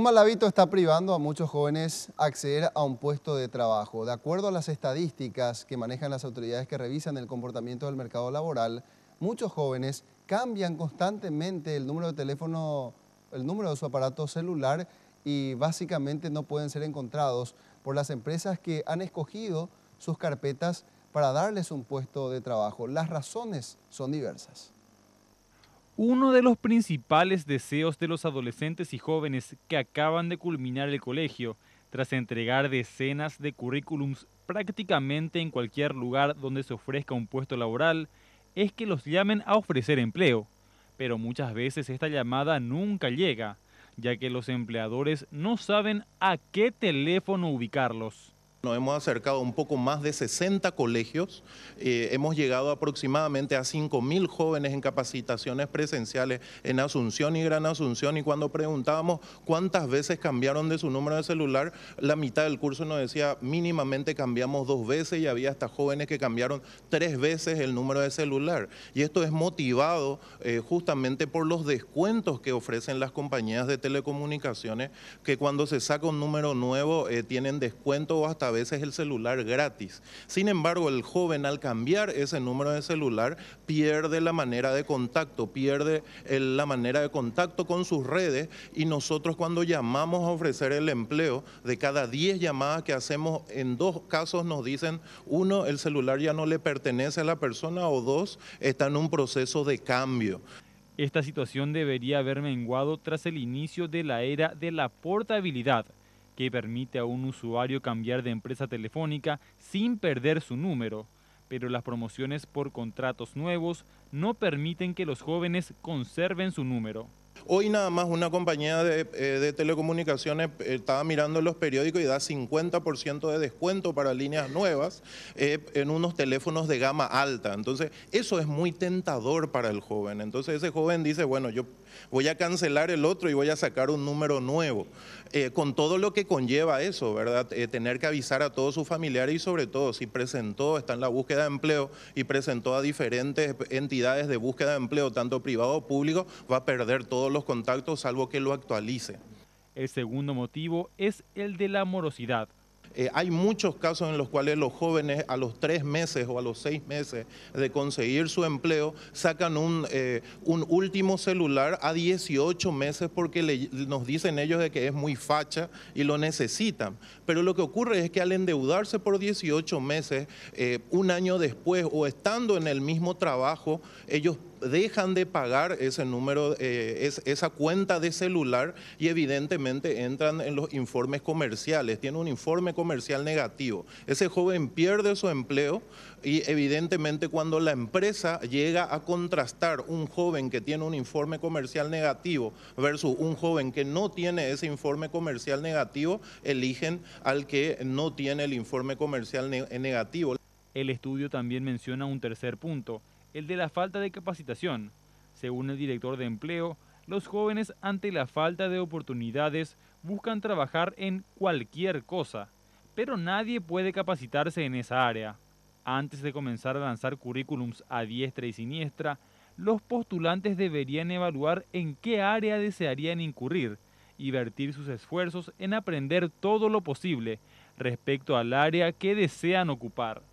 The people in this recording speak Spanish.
Un mal hábito está privando a muchos jóvenes acceder a un puesto de trabajo. De acuerdo a las estadísticas que manejan las autoridades que revisan el comportamiento del mercado laboral, muchos jóvenes cambian constantemente el número de teléfono, el número de su aparato celular y básicamente no pueden ser encontrados por las empresas que han escogido sus carpetas para darles un puesto de trabajo. Las razones son diversas. Uno de los principales deseos de los adolescentes y jóvenes que acaban de culminar el colegio, tras entregar decenas de currículums prácticamente en cualquier lugar donde se ofrezca un puesto laboral, es que los llamen a ofrecer empleo. Pero muchas veces esta llamada nunca llega, ya que los empleadores no saben a qué teléfono ubicarlos. Nos hemos acercado un poco más de 60 colegios, eh, hemos llegado aproximadamente a 5.000 jóvenes en capacitaciones presenciales en Asunción y Gran Asunción y cuando preguntábamos cuántas veces cambiaron de su número de celular, la mitad del curso nos decía mínimamente cambiamos dos veces y había hasta jóvenes que cambiaron tres veces el número de celular. Y esto es motivado eh, justamente por los descuentos que ofrecen las compañías de telecomunicaciones, que cuando se saca un número nuevo eh, tienen descuento o hasta a veces el celular gratis. Sin embargo, el joven al cambiar ese número de celular pierde la manera de contacto, pierde eh, la manera de contacto con sus redes y nosotros cuando llamamos a ofrecer el empleo, de cada 10 llamadas que hacemos, en dos casos nos dicen, uno, el celular ya no le pertenece a la persona o dos, está en un proceso de cambio. Esta situación debería haber menguado tras el inicio de la era de la portabilidad que permite a un usuario cambiar de empresa telefónica sin perder su número, pero las promociones por contratos nuevos no permiten que los jóvenes conserven su número. Hoy nada más una compañía de, eh, telecomunicaciones eh, estaba mirando los periódicos y da 50% de descuento para líneas nuevas eh, en unos teléfonos de gama alta. Entonces, eso es muy tentador para el joven. Entonces, ese joven dice, bueno, yo voy a cancelar el otro y voy a sacar un número nuevo. con todo lo que conlleva eso, ¿verdad? tener que avisar a todos sus familiares y sobre todo si presentó, está en la búsqueda de empleo y presentó a diferentes entidades de búsqueda de empleo, tanto privado o público, va a perder todo los contactos, salvo que lo actualice. El segundo motivo es el de la morosidad. Eh, hay muchos casos en los cuales los jóvenes a los tres meses o a los seis meses de conseguir su empleo sacan un, eh, un último celular a 18 meses porque nos dicen ellos de que es muy facha y lo necesitan. Pero lo que ocurre es que al endeudarse por 18 meses, eh, un año después o estando en el mismo trabajo, ellos dejan de pagar ese número, eh, esa cuenta de celular y evidentemente entran en los informes comerciales, tiene un informe comercial negativo. Ese joven pierde su empleo y evidentemente cuando la empresa llega a contrastar un joven que tiene un informe comercial negativo versus un joven que no tiene ese informe comercial negativo, eligen al que no tiene el informe comercial negativo. El estudio también menciona un tercer punto, el de la falta de capacitación. Según el director de empleo, los jóvenes ante la falta de oportunidades buscan trabajar en cualquier cosa, pero nadie puede capacitarse en esa área. Antes de comenzar a lanzar currículums a diestra y siniestra, los postulantes deberían evaluar en qué área desearían incurrir y vertir sus esfuerzos en aprender todo lo posible respecto al área que desean ocupar.